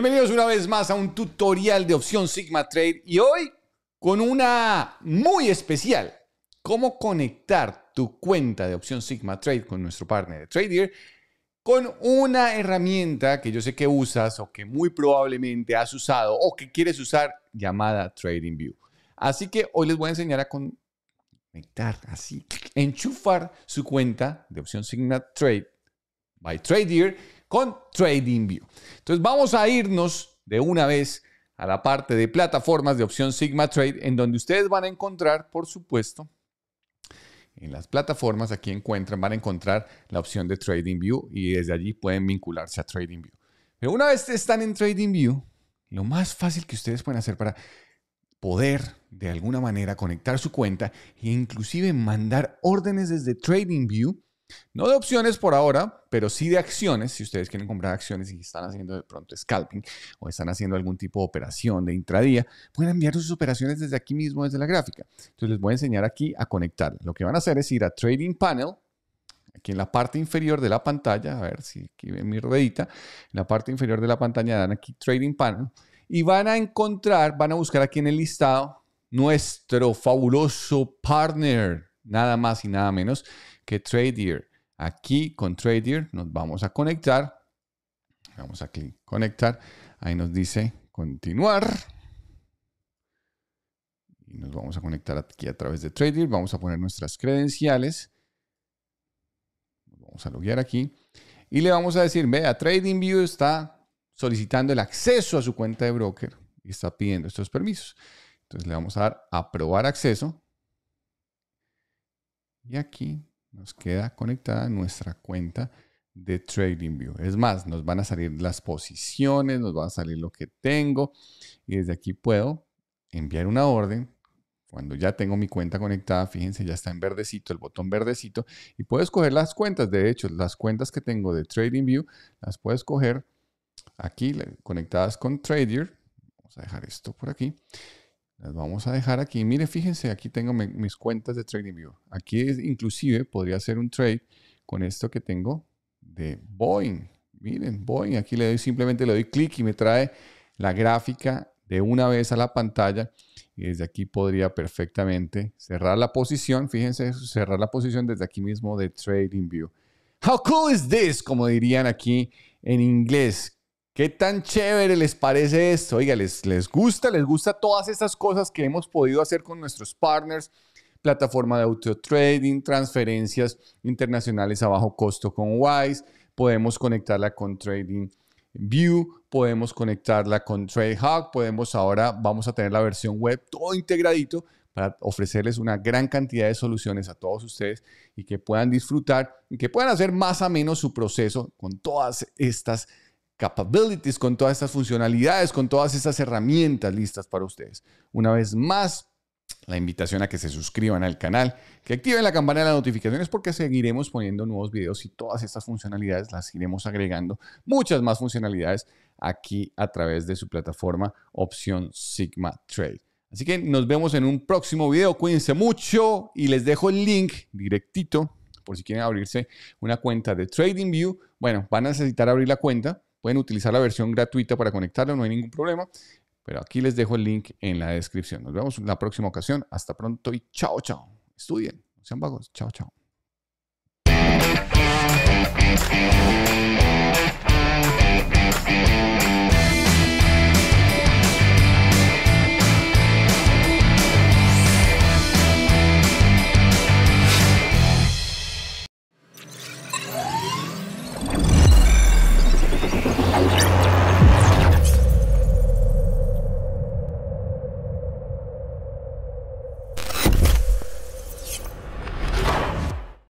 Bienvenidos una vez más a un tutorial de opción Sigma Trade y hoy con una muy especial, cómo conectar tu cuenta de opción Sigma Trade con nuestro partner de Trader con una herramienta que yo sé que usas o que muy probablemente has usado o que quieres usar llamada TradingView. Así que hoy les voy a enseñar a conectar así, enchufar su cuenta de opción Sigma Trade by Trader con TradingView. Entonces vamos a irnos de una vez a la parte de plataformas de opción Sigma Trade, en donde ustedes van a encontrar, por supuesto, en las plataformas aquí encuentran, van a encontrar la opción de TradingView y desde allí pueden vincularse a TradingView. Pero una vez que están en TradingView, lo más fácil que ustedes pueden hacer para poder de alguna manera conectar su cuenta e inclusive mandar órdenes desde TradingView no de opciones por ahora, pero sí de acciones. Si ustedes quieren comprar acciones y están haciendo de pronto scalping o están haciendo algún tipo de operación de intradía, pueden enviar sus operaciones desde aquí mismo, desde la gráfica. Entonces les voy a enseñar aquí a conectar. Lo que van a hacer es ir a Trading Panel, aquí en la parte inferior de la pantalla, a ver si aquí ven mi ruedita, en la parte inferior de la pantalla dan aquí Trading Panel y van a encontrar, van a buscar aquí en el listado nuestro fabuloso partner, nada más y nada menos que TradeEar. Aquí con TradeEar nos vamos a conectar. Vamos a clic conectar. Ahí nos dice continuar. Y nos vamos a conectar aquí a través de Tradeer. Vamos a poner nuestras credenciales. Vamos a loguear aquí. Y le vamos a decir, vea, TradingView está solicitando el acceso a su cuenta de broker y está pidiendo estos permisos. Entonces le vamos a dar aprobar acceso. Y aquí nos queda conectada nuestra cuenta de TradingView. Es más, nos van a salir las posiciones, nos va a salir lo que tengo y desde aquí puedo enviar una orden. Cuando ya tengo mi cuenta conectada, fíjense, ya está en verdecito, el botón verdecito y puedo escoger las cuentas. De hecho, las cuentas que tengo de TradingView las puedo escoger aquí conectadas con Trader. Vamos a dejar esto por aquí. Las vamos a dejar aquí. Mire, fíjense, aquí tengo mis cuentas de TradingView. Aquí es, inclusive podría hacer un trade con esto que tengo de Boeing. Miren, Boeing, aquí le doy simplemente le doy clic y me trae la gráfica de una vez a la pantalla y desde aquí podría perfectamente cerrar la posición. Fíjense, cerrar la posición desde aquí mismo de TradingView. How cool is this? Como dirían aquí en inglés. ¿Qué tan chévere les parece esto? Oiga, ¿les, les gusta? ¿Les gusta todas estas cosas que hemos podido hacer con nuestros partners? Plataforma de auto-trading, transferencias internacionales a bajo costo con Wise. Podemos conectarla con Trading View, podemos conectarla con TradeHawk. Podemos ahora, vamos a tener la versión web todo integradito para ofrecerles una gran cantidad de soluciones a todos ustedes y que puedan disfrutar y que puedan hacer más o menos su proceso con todas estas capabilities, con todas estas funcionalidades, con todas estas herramientas listas para ustedes. Una vez más, la invitación a que se suscriban al canal, que activen la campana de las notificaciones porque seguiremos poniendo nuevos videos y todas estas funcionalidades las iremos agregando, muchas más funcionalidades aquí a través de su plataforma Opción Sigma Trade. Así que nos vemos en un próximo video, cuídense mucho y les dejo el link directito por si quieren abrirse una cuenta de TradingView. Bueno, van a necesitar abrir la cuenta, Pueden utilizar la versión gratuita para conectarlo, no hay ningún problema. Pero aquí les dejo el link en la descripción. Nos vemos en la próxima ocasión. Hasta pronto y chao, chao. Estudien, sean vagos. Chao, chao.